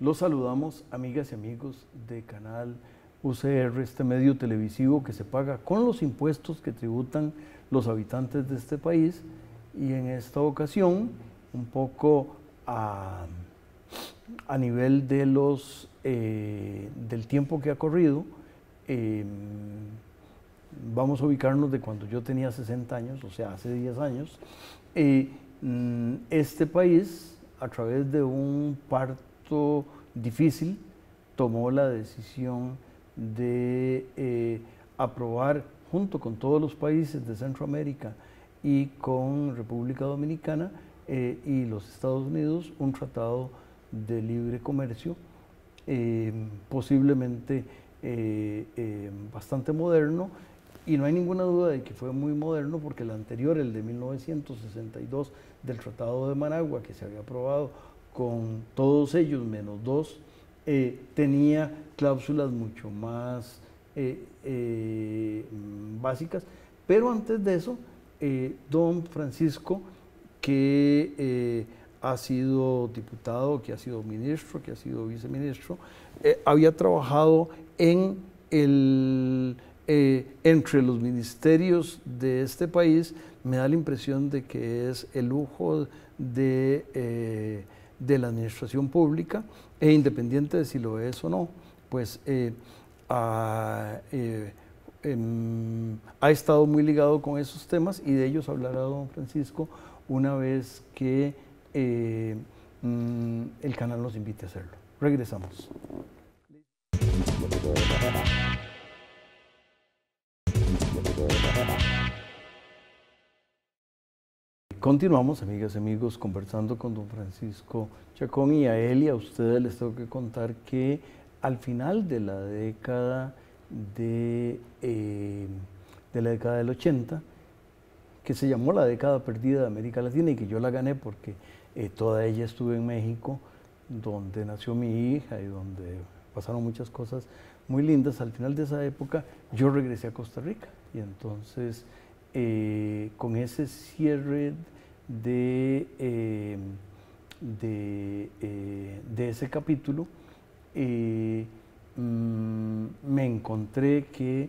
Los saludamos, amigas y amigos de Canal UCR, este medio televisivo que se paga con los impuestos que tributan los habitantes de este país y en esta ocasión un poco a, nivel de los, eh, del tiempo que ha corrido, em, vamos a ubicarnos de cuando yo tenía 60 años, o sea, hace 10 años, mm, este país, a través de un parto difícil, tomó la decisión de eh, aprobar junto con todos los países de Centroamérica y con República Dominicana eh, y los Estados Unidos un tratado de libre comercio, eh, posiblemente bastante moderno, y no hay ninguna duda de que fue muy moderno porque el anterior, el de 1962 del Tratado de Managua, que se había aprobado con todos ellos menos dos, eh, tenía cláusulas mucho más eh, eh, básicas, pero antes de eso, don Francisco, que ha sido diputado, que ha sido ministro, que ha sido viceministro, había trabajado en el, entre los ministerios de este país, me da la impresión de que es el lujo de, de la administración pública e independiente de si lo es o no, pues eh, eh, em, ha estado muy ligado con esos temas y de ellos hablará don Francisco una vez que eh, mm, el canal nos invite a hacerlo. Regresamos. Continuamos, amigas y amigos, conversando con don Francisco Chacón y a él y a ustedes les tengo que contar que al final de la década de, eh, de la década del 80, que se llamó la década perdida de América Latina y que yo la gané porque eh, toda ella estuve en México, donde nació mi hija y donde pasaron muchas cosas muy lindas. Al final de esa época yo regresé a Costa Rica y entonces eh, con ese cierre eh, eh, de, ese capítulo, eh, mm, me encontré que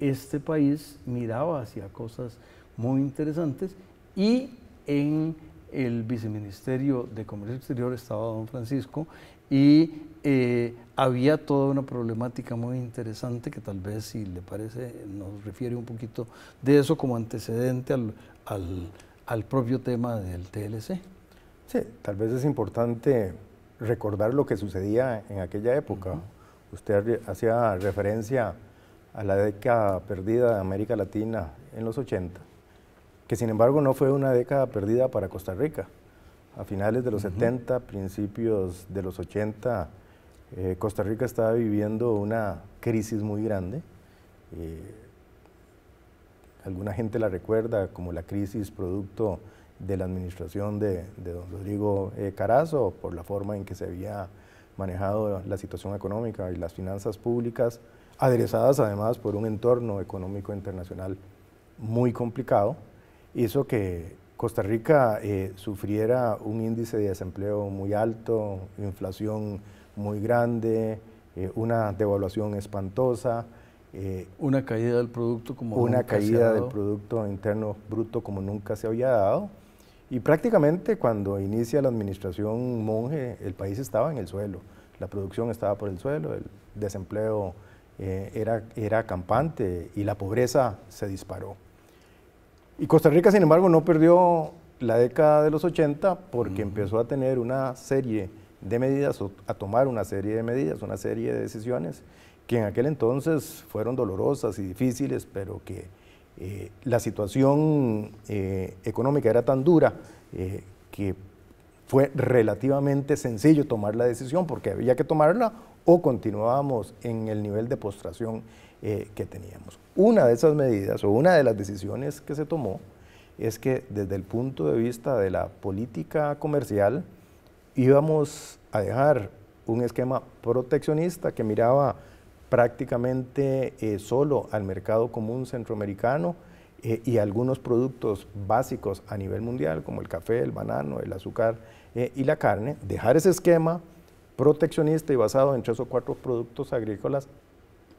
este país miraba hacia cosas muy interesantes y en el viceministerio de Comercio Exterior estaba don Francisco y había toda una problemática muy interesante que tal vez si le parece nos refiere un poquito de eso como antecedente al al propio tema del TLC. Sí, tal vez es importante recordar lo que sucedía en aquella época. Usted hacía referencia a la década perdida de América Latina en los 80, que sin embargo no fue una década perdida para Costa Rica. A finales de los 70, principios de los 80, eh, Costa Rica estaba viviendo una crisis muy grande. Eh, alguna gente la recuerda como la crisis producto de la administración de, don Rodrigo eh, Carazo, por la forma en que se había manejado la situación económica y las finanzas públicas, aderezadas además por un entorno económico internacional muy complicado, hizo que Costa Rica eh, sufriera un índice de desempleo muy alto, inflación muy grande, eh, una devaluación espantosa, eh, una caída del producto como una caída del producto interno bruto como nunca se había dado y prácticamente cuando inicia la administración monje el país estaba en el suelo la producción estaba por el suelo el desempleo eh, era era campante y la pobreza se disparó y Costa Rica sin embargo no perdió la década de los 80 porque empezó a tener una serie de medidas, a tomar una serie de medidas, una serie de decisiones que en aquel entonces fueron dolorosas y difíciles, pero que eh, la situación eh, económica era tan dura eh, que fue relativamente sencillo tomar la decisión porque había que tomarla o continuábamos en el nivel de postración que teníamos. Una de esas medidas o una de las decisiones que se tomó es que desde el punto de vista de la política comercial íbamos a dejar un esquema proteccionista que miraba prácticamente eh, solo al mercado común centroamericano eh, y algunos productos básicos a nivel mundial, como el café, el banano, el azúcar eh, y la carne, dejar ese esquema proteccionista y basado en tres o cuatro productos agrícolas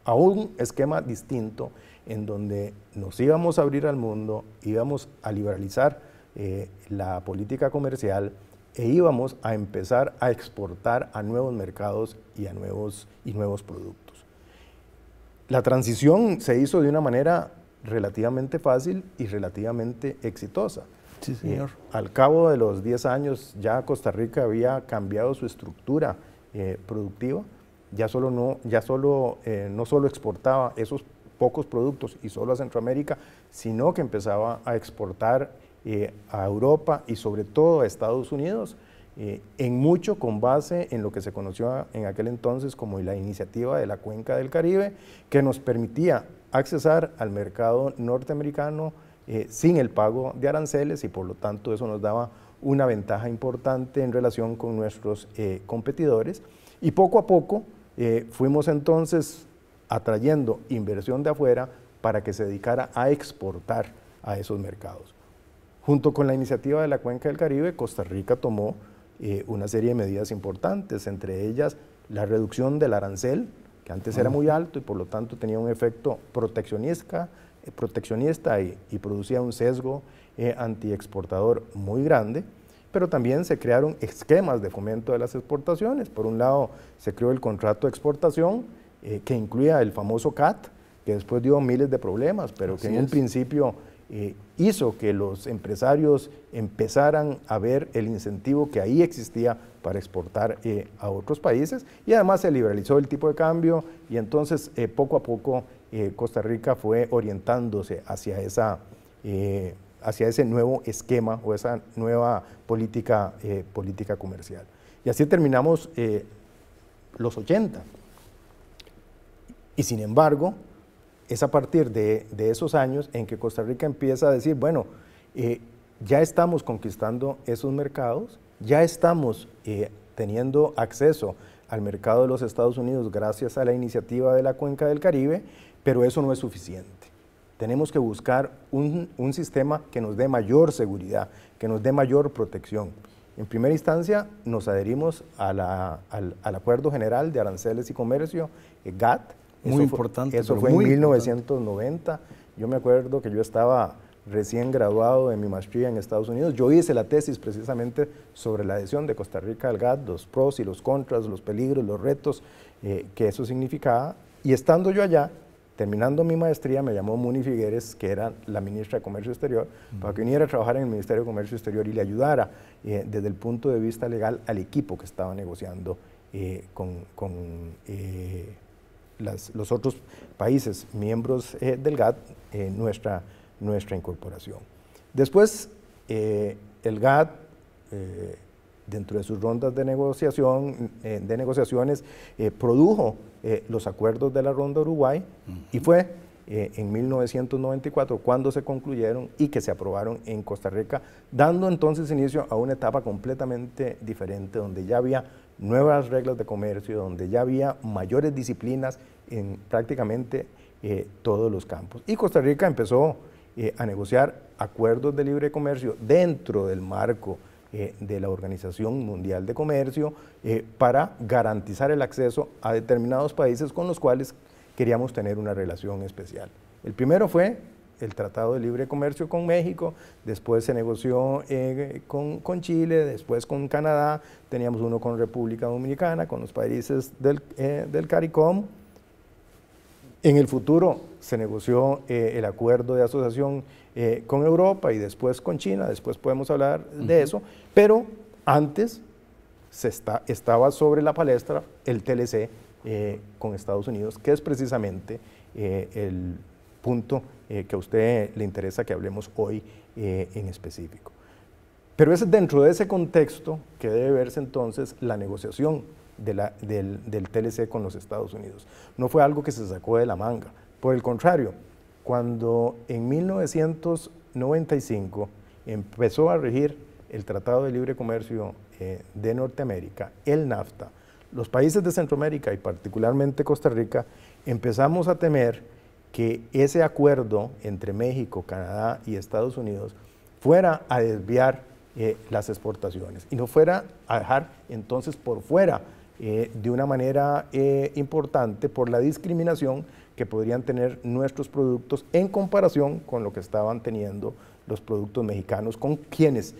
a un esquema distinto en donde nos íbamos a abrir al mundo, íbamos a liberalizar la política comercial, e íbamos a empezar a exportar a nuevos mercados y a nuevos, y nuevos productos la transición se hizo de una manera relativamente fácil y relativamente exitosa. Sí, eh, señor. al cabo de los 10 años ya Costa Rica había cambiado su estructura eh, productiva, ya solo no, ya solo, eh, no solo exportaba esos pocos productos y solo a Centroamérica, sino que empezaba a exportar a Europa y sobre todo a Estados Unidos eh, en mucho con base en lo que se conoció en aquel entonces como la iniciativa de la Cuenca del Caribe, que nos permitía accesar al mercado norteamericano eh, sin el pago de aranceles y por lo tanto eso nos daba una ventaja importante en relación con nuestros eh, competidores. Y poco a poco fuimos entonces atrayendo inversión de afuera para que se dedicara a exportar a esos mercados. Junto con la iniciativa de la Cuenca del Caribe, Costa Rica tomó eh, una serie de medidas importantes, entre ellas la reducción del arancel, que antes era muy alto y por lo tanto tenía un efecto proteccionista, eh, proteccionista y, producía un sesgo eh, antiexportador muy grande, pero también se crearon esquemas de fomento de las exportaciones. Por un lado, se creó el contrato de exportación, que incluía el famoso CAT, que después dio miles de problemas, pero que en un principio eh, hizo que los empresarios empezaran a ver el incentivo que ahí existía para exportar eh, a otros países y además se liberalizó el tipo de cambio y entonces eh, poco a poco Costa Rica fue orientándose hacia, esa, hacia ese nuevo esquema o esa nueva política, política comercial. Y así terminamos los 80. Y sin embargo, es a partir de, esos años en que Costa Rica empieza a decir, bueno, eh, ya estamos conquistando esos mercados, ya estamos eh, teniendo acceso al mercado de los Estados Unidos gracias a la iniciativa de la Cuenca del Caribe, pero eso no es suficiente. Tenemos que buscar un, sistema que nos dé mayor seguridad, que nos dé mayor protección. En primera instancia, nos adherimos al, al Acuerdo General de Aranceles y Comercio, eh, GATT, muy importante. eso fue en 1990. Yo me acuerdo que yo estaba recién graduado de mi maestría en Estados Unidos. Yo hice la tesis precisamente sobre la adhesión de Costa Rica al GATT, los pros y los contras, los peligros, los retos eh, que eso significaba. Y estando yo allá, terminando mi maestría, me llamó Muni Figueres, que era la ministra de Comercio Exterior, para que viniera a trabajar en el Ministerio de Comercio Exterior y le ayudara eh, desde el punto de vista legal al equipo que estaba negociando eh, con los otros países miembros eh, del GATT eh, nuestra, nuestra incorporación. Después, eh, el GATT, dentro de sus rondas de, negociación, de negociaciones, produjo los acuerdos de la Ronda Uruguay y fue en 1994, cuando se concluyeron y que se aprobaron en Costa Rica, dando entonces inicio a una etapa completamente diferente, donde ya había nuevas reglas de comercio, donde ya había mayores disciplinas en prácticamente eh, todos los campos. Y Costa Rica empezó eh, a negociar acuerdos de libre comercio dentro del marco eh, de la Organización Mundial de Comercio para garantizar el acceso a determinados países con los cuales queríamos tener una relación especial. El primero fue el Tratado de Libre Comercio con México, después se negoció eh, con, Chile, después con Canadá, teníamos uno con República Dominicana, con los países del, eh, CARICOM. En el futuro se negoció eh, el acuerdo de asociación con Europa y después con China, después podemos hablar de eso, pero antes se está, estaba sobre la palestra el TLC con Estados Unidos, que es precisamente el punto eh, que a usted le interesa que hablemos hoy eh, en específico. Pero es dentro de ese contexto que debe verse entonces la negociación de la, del, TLC con los Estados Unidos. No fue algo que se sacó de la manga. Por el contrario, cuando en 1995 empezó a regir el Tratado de Libre Comercio eh, de Norteamérica, el NAFTA, los países de Centroamérica y particularmente Costa Rica empezamos a temer que ese acuerdo entre México, Canadá y Estados Unidos fuera a desviar eh, las exportaciones y no fuera a dejar entonces por fuera eh, de una manera eh, importante por la discriminación que podrían tener nuestros productos en comparación con lo que estaban teniendo los productos mexicanos con quienes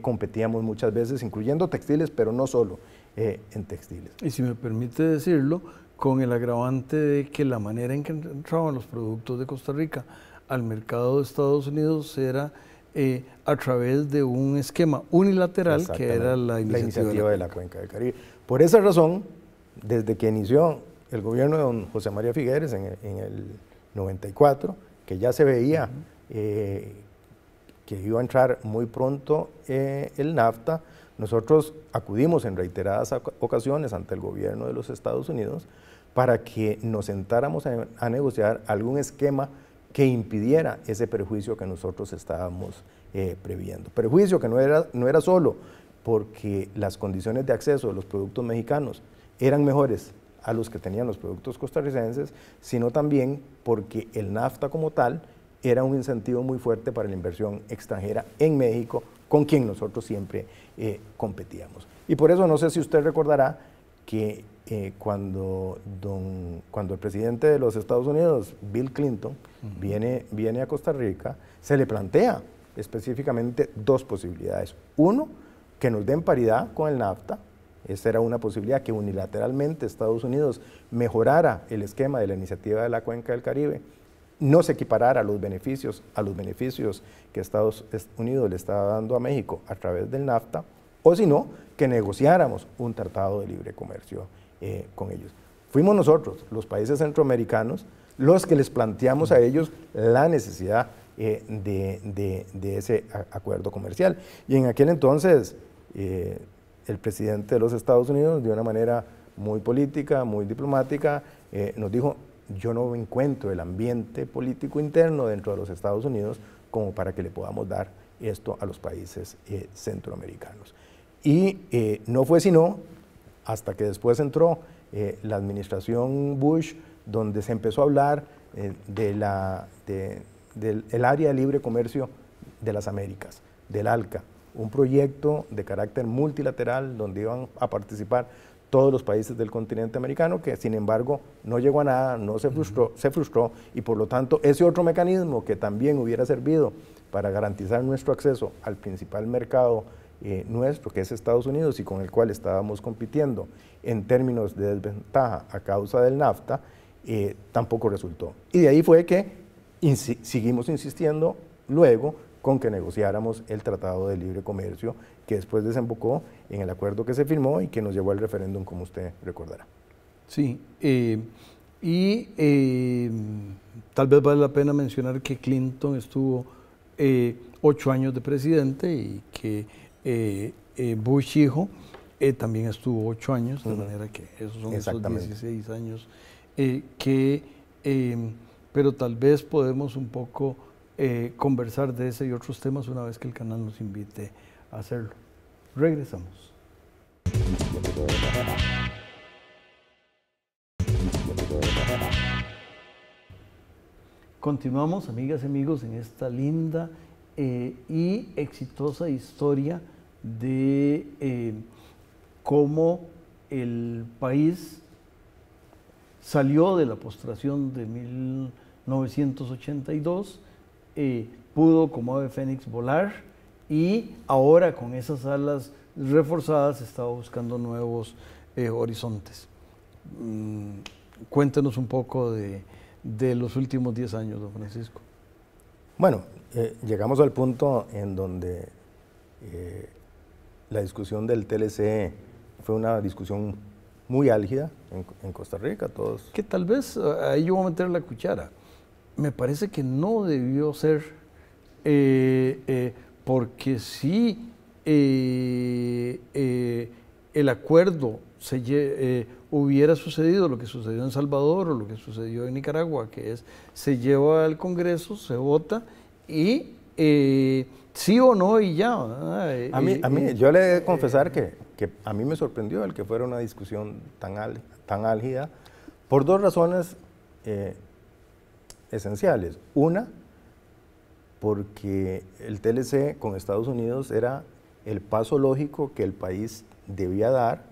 competíamos muchas veces, incluyendo textiles, pero no solo en textiles. Y si me permite decirlo, con el agravante de que la manera en que entraban los productos de Costa Rica al mercado de Estados Unidos era eh, a través de un esquema unilateral que era la iniciativa, de, la Cuenca del Caribe. Por esa razón, desde que inició el gobierno de don José María Figueres en, el 94, que ya se veía eh, que iba a entrar muy pronto eh, el NAFTA, nosotros acudimos en reiteradas ocasiones ante el gobierno de los Estados Unidos para que nos sentáramos a, negociar algún esquema que impidiera ese perjuicio que nosotros estábamos eh, previendo. Perjuicio que no era, no era solo porque las condiciones de acceso de los productos mexicanos eran mejores a los que tenían los productos costarricenses, sino también porque el NAFTA como tal era un incentivo muy fuerte para la inversión extranjera en México con quien nosotros siempre eh, competíamos. Y por eso no sé si usted recordará que eh, cuando, don, cuando el presidente de los Estados Unidos, Bill Clinton, viene, viene a Costa Rica, se le plantea específicamente dos posibilidades. Uno, que nos den paridad con el NAFTA. Esa era una posibilidad que unilateralmente Estados Unidos mejorara el esquema de la iniciativa de la Cuenca del Caribe no se equiparara los beneficios a los beneficios que Estados Unidos le estaba dando a México a través del NAFTA, o si no, que negociáramos un tratado de libre comercio eh, con ellos. Fuimos nosotros, los países centroamericanos, los que les planteamos a ellos la necesidad eh, de, ese acuerdo comercial. Y en aquel entonces, eh, el presidente de los Estados Unidos, de una manera muy política, muy diplomática, nos dijo, yo no encuentro el ambiente político interno dentro de los Estados Unidos como para que le podamos dar esto a los países eh, centroamericanos. Y eh, no fue sino hasta que después entró eh, la administración Bush, donde se empezó a hablar de la, del área de libre comercio de las Américas, del ALCA, un proyecto de carácter multilateral donde iban a participar todos los países del continente americano, que sin embargo no llegó a nada, no se frustró, se frustró y por lo tanto ese otro mecanismo que también hubiera servido para garantizar nuestro acceso al principal mercado eh, nuestro, que es Estados Unidos y con el cual estábamos compitiendo en términos de desventaja a causa del NAFTA, eh, tampoco resultó. Y de ahí fue que seguimos insistiendo luego con que negociáramos el Tratado de Libre Comercio que después desembocó en el acuerdo que se firmó y que nos llevó al referéndum, como usted recordará. Sí, eh, y eh, tal vez vale la pena mencionar que Clinton estuvo eh, ocho años de presidente y que Bush hijo también estuvo ocho años, de manera que esos son esos 16 años que, pero tal vez podemos un poco conversar de ese y otros temas una vez que el canal nos invite hacerlo. Regresamos. Continuamos, amigas y amigos, en esta linda eh, y exitosa historia de eh, cómo el país salió de la postración de 1982, eh, pudo como ave fénix volar y ahora con esas alas reforzadas estaba buscando nuevos eh, horizontes. Mm, cuéntenos un poco de, los últimos 10 años, don Francisco. Bueno, eh, llegamos al punto en donde eh, la discusión del TLC fue una discusión muy álgida en, Costa Rica, todos. Que tal vez, ahí yo voy a meter la cuchara, me parece que no debió ser porque si eh, eh, el acuerdo se, eh, hubiera sucedido lo que sucedió en Salvador o lo que sucedió en Nicaragua, que es se lleva al Congreso, se vota y sí o no y ya. a mí, yo le he confesar que, a mí me sorprendió el que fuera una discusión tan, tan álgida por dos razones esenciales. Una, porque el TLC con Estados Unidos era el paso lógico que el país debía dar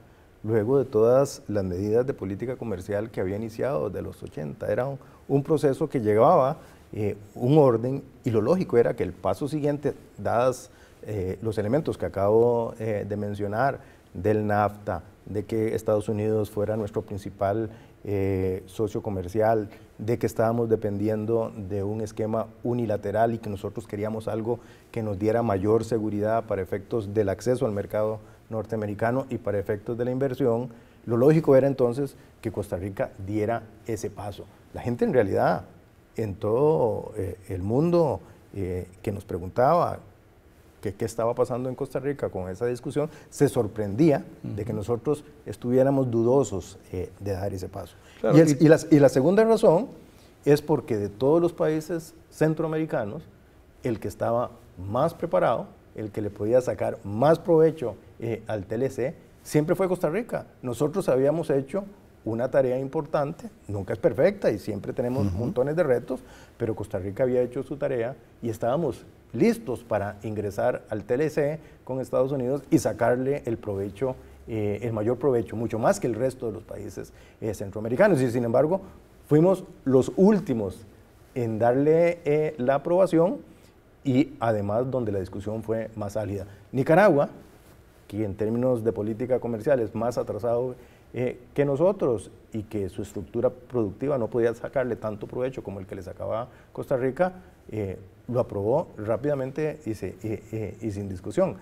luego de todas las medidas de política comercial que había iniciado desde los 80. Era un, proceso que llevaba eh, un orden y lo lógico era que el paso siguiente, dadas eh, los elementos que acabo eh, de mencionar, del NAFTA, de que Estados Unidos fuera nuestro principal eh, socio comercial, de que estábamos dependiendo de un esquema unilateral y que nosotros queríamos algo que nos diera mayor seguridad para efectos del acceso al mercado norteamericano y para efectos de la inversión, lo lógico era entonces que Costa Rica diera ese paso. La gente en realidad, en todo eh, el mundo, eh, que nos preguntaba que qué estaba pasando en Costa Rica con esa discusión, se sorprendía de que nosotros estuviéramos dudosos eh, de dar ese paso. y, la, segunda razón es porque de todos los países centroamericanos, el que estaba más preparado, el que le podía sacar más provecho eh, al TLC, siempre fue Costa Rica. Nosotros habíamos hecho una tarea importante, nunca es perfecta y siempre tenemos montones de retos, pero Costa Rica había hecho su tarea y estábamos listos para ingresar al TLC con Estados Unidos y sacarle el provecho, eh, el mayor provecho, mucho más que el resto de los países eh, centroamericanos. Y sin embargo, fuimos los últimos en darle eh, la aprobación y además donde la discusión fue más álida. Nicaragua, que en términos de política comercial es más atrasado eh, que nosotros y que su estructura productiva no podía sacarle tanto provecho como el que le sacaba Costa Rica, eh, lo aprobó rápidamente y, eh, y sin discusión.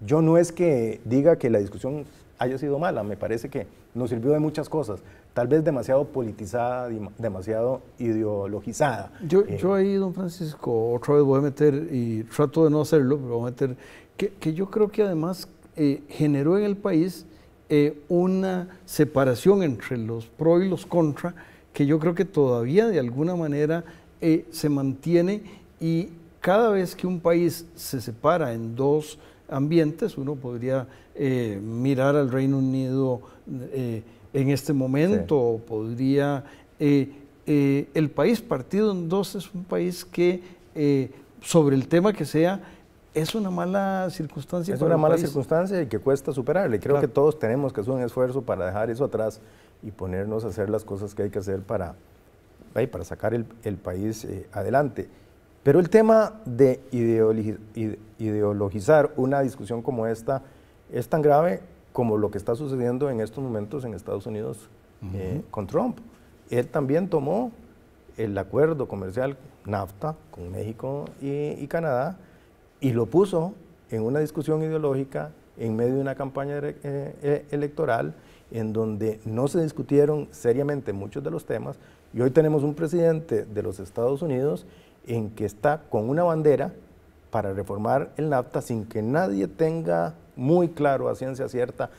yo no es que diga que la discusión haya sido mala, me parece que nos sirvió de muchas cosas, tal vez demasiado politizada, demasiado ideologizada. Yo, yo ahí, don Francisco, otra vez voy a meter, y trato de no hacerlo, pero voy a meter, que, que yo creo que además generó en el país eh, una separación entre los pro y los contra que yo creo que todavía de alguna manera eh, se mantiene y cada vez que un país se separa en dos ambientes, uno podría eh, mirar al Reino Unido en este momento, o podría... el país partido en dos es un país que sobre el tema que sea es una mala circunstancia. Es una mala circunstancia y que cuesta superarla. Y creo que todos tenemos que hacer un esfuerzo para dejar eso atrás y ponernos a hacer las cosas que hay que hacer para, para sacar el, país eh, adelante. Pero el tema de ideologizar una discusión como esta es tan grave como lo que está sucediendo en estos momentos en Estados Unidos eh, con Trump. Él también tomó el acuerdo comercial NAFTA con México y Canadá y lo puso en una discusión ideológica en medio de una campaña eh, eh, electoral en donde no se discutieron seriamente muchos de los temas y hoy tenemos un presidente de los Estados Unidos en que está con una bandera para reformar el NAFTA sin que nadie tenga muy claro a ciencia cierta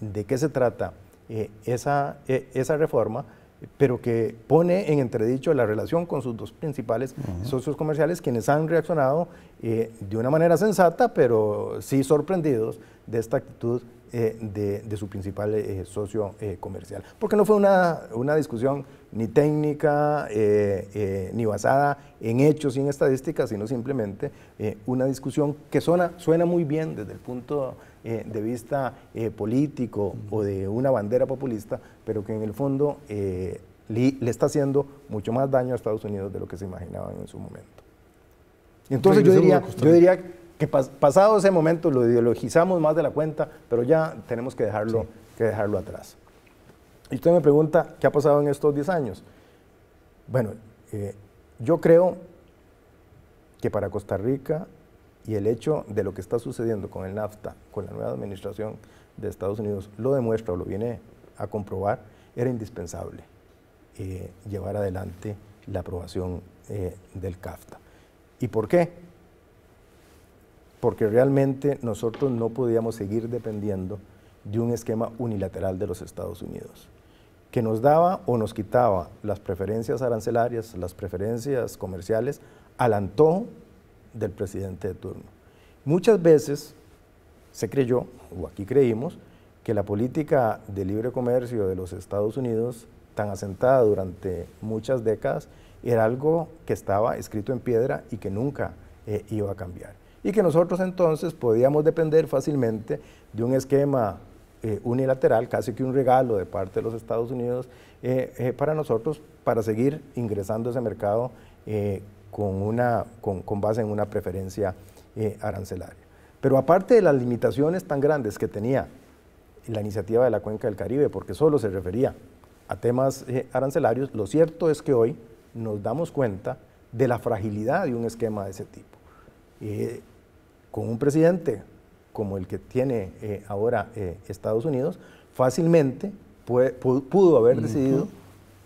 de qué se trata eh, esa, reforma, pero que pone en entredicho la relación con sus dos principales socios comerciales, quienes han reaccionado de una manera sensata, pero sí sorprendidos de esta actitud eh, de, su principal eh, socio eh, comercial. Porque no fue una, una discusión ni técnica, ni basada en hechos y en estadísticas, sino simplemente una discusión que suena, suena muy bien desde el punto de vista político o de una bandera populista, pero que en el fondo le está haciendo mucho más daño a Estados Unidos de lo que se imaginaba en su momento. Entonces yo diría, que pasado ese momento lo ideologizamos más de la cuenta, pero ya tenemos que dejarlo, que dejarlo atrás. Y usted me pregunta, ¿qué ha pasado en estos 10 años? Bueno, eh, yo creo que para Costa Rica y el hecho de lo que está sucediendo con el NAFTA, con la nueva administración de Estados Unidos, lo demuestra o lo viene a comprobar, era indispensable eh, llevar adelante la aprobación eh, del CAFTA. ¿Y por qué? Porque realmente nosotros no podíamos seguir dependiendo de un esquema unilateral de los Estados Unidos, que nos daba o nos quitaba las preferencias arancelarias, las preferencias comerciales al antojo del presidente de turno. Muchas veces se creyó, o aquí creímos, que la política de libre comercio de los Estados Unidos, tan asentada durante muchas décadas, era algo que estaba escrito en piedra y que nunca eh, iba a cambiar. Y que nosotros entonces podíamos depender fácilmente de un esquema eh, unilateral, casi que un regalo de parte de los Estados Unidos eh, para nosotros, para seguir ingresando a ese mercado con, una, con, base en una preferencia arancelaria. Pero aparte de las limitaciones tan grandes que tenía la iniciativa de la Cuenca del Caribe, porque solo se refería a temas arancelarios, lo cierto es que hoy nos damos cuenta de la fragilidad de un esquema de ese tipo. Eh, con un presidente como el que tiene eh, ahora eh, Estados Unidos, fácilmente pudo, haber decidido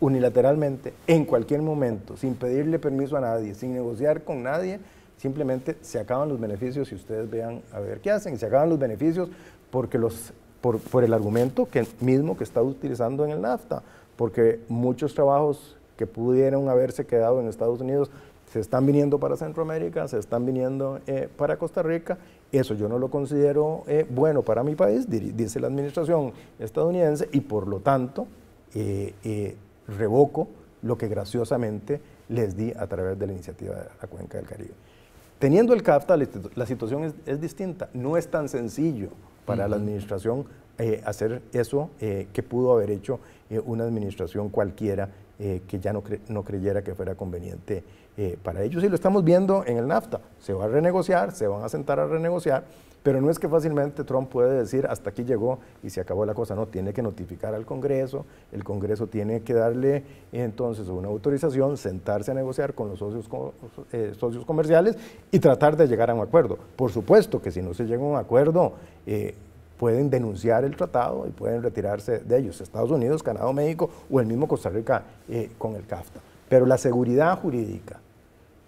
unilateralmente, en cualquier momento, sin pedirle permiso a nadie, sin negociar con nadie, simplemente se acaban los beneficios y ustedes vean a ver qué hacen, se acaban los beneficios porque los, por, el argumento que mismo que está utilizando en el NAFTA, porque muchos trabajos que pudieron haberse quedado en Estados Unidos se están viniendo para Centroamérica, se están viniendo eh, para Costa Rica. Eso yo no lo considero eh, bueno para mi país, dice la administración estadounidense, y por lo tanto eh, revoco lo que graciosamente les di a través de la iniciativa de la Cuenca del Caribe. Teniendo el CAFTA, la, situación es, distinta. No es tan sencillo para la administración hacer eso que pudo haber hecho una administración cualquiera eh, que ya no, no, creyera que fuera conveniente eh, para ellos. Y lo estamos viendo en el NAFTA. Se va a renegociar, se van a sentar a renegociar, pero no es que fácilmente Trump puede decir hasta aquí llegó y se acabó la cosa. No, tiene que notificar al Congreso, el Congreso tiene que darle entonces una autorización, sentarse a negociar con los socios, eh, socios comerciales y tratar de llegar a un acuerdo. Por supuesto que si no se llega a un acuerdo, pueden denunciar el tratado y pueden retirarse de ellos, Estados Unidos, Canadá, México o el mismo Costa Rica eh, con el CAFTA. Pero la seguridad jurídica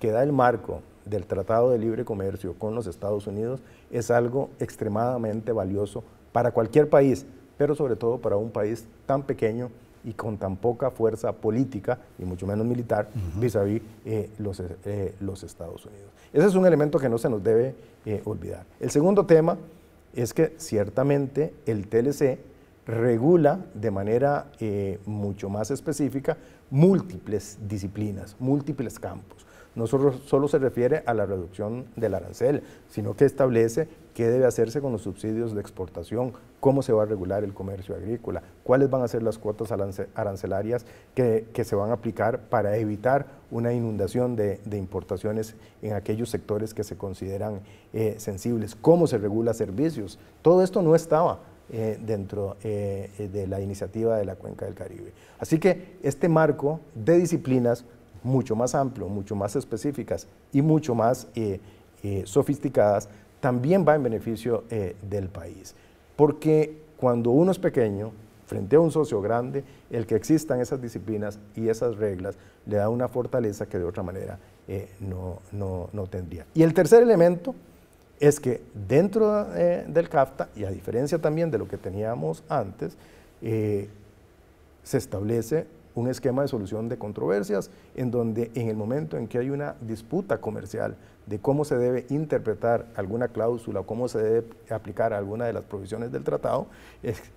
que da el marco del Tratado de Libre Comercio con los Estados Unidos es algo extremadamente valioso para cualquier país, pero sobre todo para un país tan pequeño y con tan poca fuerza política y mucho menos militar vis à vis los, eh, los Estados Unidos. Ese es un elemento que no se nos debe eh, olvidar. El segundo tema es que ciertamente el TLC regula de manera eh, mucho más específica múltiples disciplinas, múltiples campos no solo, solo se refiere a la reducción del arancel, sino que establece qué debe hacerse con los subsidios de exportación, cómo se va a regular el comercio agrícola, cuáles van a ser las cuotas arancelarias que, se van a aplicar para evitar una inundación de, importaciones en aquellos sectores que se consideran eh, sensibles, cómo se regula servicios. Todo esto no estaba eh, dentro eh, de la iniciativa de la Cuenca del Caribe. Así que este marco de disciplinas mucho más amplio, mucho más específicas y mucho más eh, eh, sofisticadas, también va en beneficio eh, del país. Porque cuando uno es pequeño, frente a un socio grande, el que existan esas disciplinas y esas reglas le da una fortaleza que de otra manera no, no, tendría. Y el tercer elemento es que dentro del CAFTA, y a diferencia también de lo que teníamos antes, se establece un esquema de solución de controversias en donde en el momento en que hay una disputa comercial de cómo se debe interpretar alguna cláusula o cómo se debe aplicar alguna de las provisiones del tratado,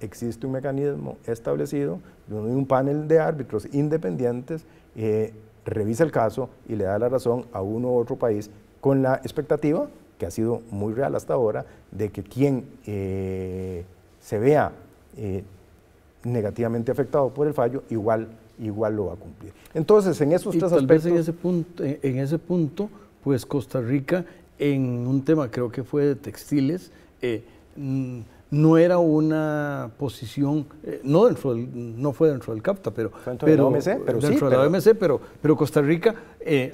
existe un mecanismo establecido donde un panel de árbitros independientes eh, revisa el caso y le da la razón a uno u otro país con la expectativa, que ha sido muy real hasta ahora, de que quien eh, se vea eh, negativamente afectado por el fallo, igual igual lo va a cumplir. Entonces, en esos tres aspectos. en ese punto, eh, en ese punto, pues Costa Rica, en un tema creo que fue de textiles, eh, no era una posición, eh, no dentro no fue dentro del CAPTA, pero, dentro pero, de la OMC, pero dentro de OMC, pero, Costa Rica,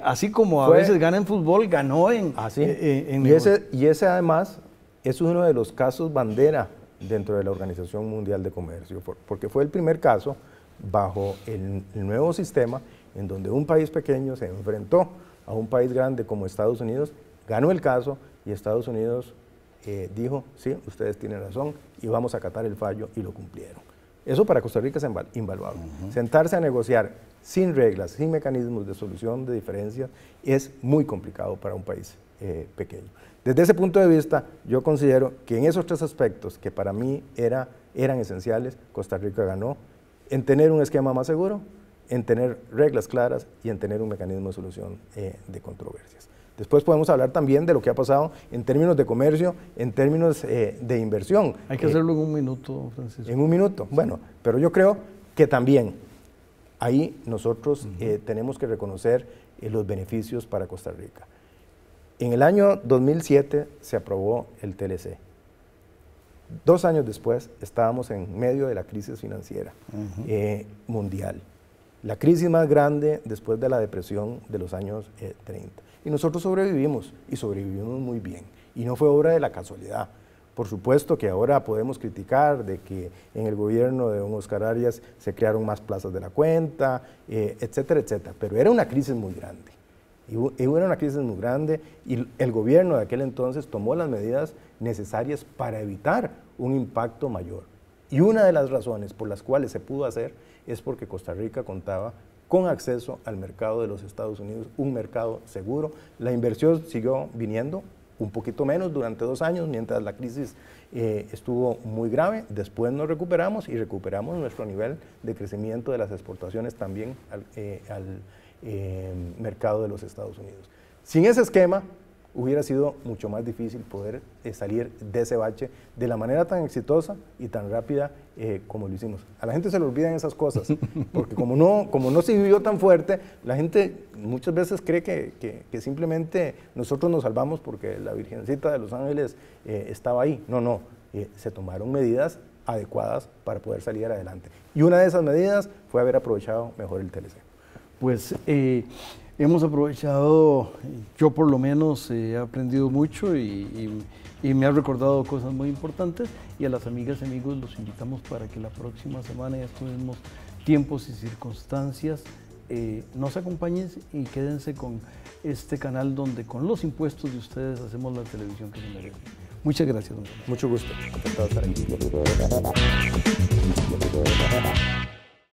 así como a veces gana en fútbol, ganó en... Así. Ah, en y, ese, y ese además es uno de los casos bandera dentro de la Organización Mundial de Comercio, porque fue el primer caso bajo el, nuevo sistema en donde un país pequeño se enfrentó a un país grande como Estados Unidos, ganó el caso y Estados Unidos eh, dijo, sí, ustedes tienen razón y vamos a acatar el fallo y lo cumplieron. Eso para Costa Rica es invaluable. Sentarse a negociar sin reglas, sin mecanismos de solución de diferencias, es muy complicado para un país eh, pequeño. Desde ese punto de vista, yo considero que en esos tres aspectos que para mí eran esenciales, Costa Rica ganó en tener un esquema más seguro, en tener reglas claras y en tener un mecanismo de solución eh, de controversias. Después podemos hablar también de lo que ha pasado en términos de comercio, en términos eh, de inversión. Hay que eh, hacerlo en un minuto, Francisco. En un minuto, bueno, pero yo creo que también ahí nosotros tenemos que reconocer los beneficios para Costa Rica. En el año 2007 se aprobó el TLC Dos años después estábamos en medio de la crisis financiera eh, mundial, la crisis más grande después de la depresión de los años 30. Eh, y nosotros sobrevivimos y sobrevivimos muy bien. Y no fue obra de la casualidad. Por supuesto que ahora podemos criticar de que en el gobierno de don Oscar Arias se crearon más plazas de la cuenta, eh, etcétera, etcétera. Pero era una crisis muy grande. Y hubo, una crisis muy grande y el gobierno de aquel entonces tomó las medidas necesarias para evitar un impacto mayor. Y una de las razones por las cuales se pudo hacer es porque Costa Rica contaba con acceso al mercado de los Estados Unidos, un mercado seguro. La inversión siguió viniendo un poquito menos durante dos años, mientras la crisis eh, estuvo muy grave. Después nos recuperamos y recuperamos nuestro nivel de crecimiento de las exportaciones también al eh, mercado de los Estados Unidos. Sin ese esquema, hubiera sido mucho más difícil poder eh, salir de ese bache de la manera tan exitosa y tan rápida eh, como lo hicimos. A la gente se le olvidan esas cosas, porque como no, como no se vivió tan fuerte, la gente muchas veces cree que, simplemente nosotros nos salvamos porque la Virgencita de Los Ángeles eh, estaba ahí. No, no, se tomaron medidas adecuadas para poder salir adelante. Y una de esas medidas fue haber aprovechado mejor el TLC pues eh, hemos aprovechado, yo por lo menos eh, he aprendido mucho y, me ha recordado cosas muy importantes y a las amigas y amigos los invitamos para que la próxima semana ya estos tiempos y circunstancias eh, nos acompañen y quédense con este canal donde con los impuestos de ustedes hacemos la televisión que se merece. Muchas gracias. Don Mucho gusto.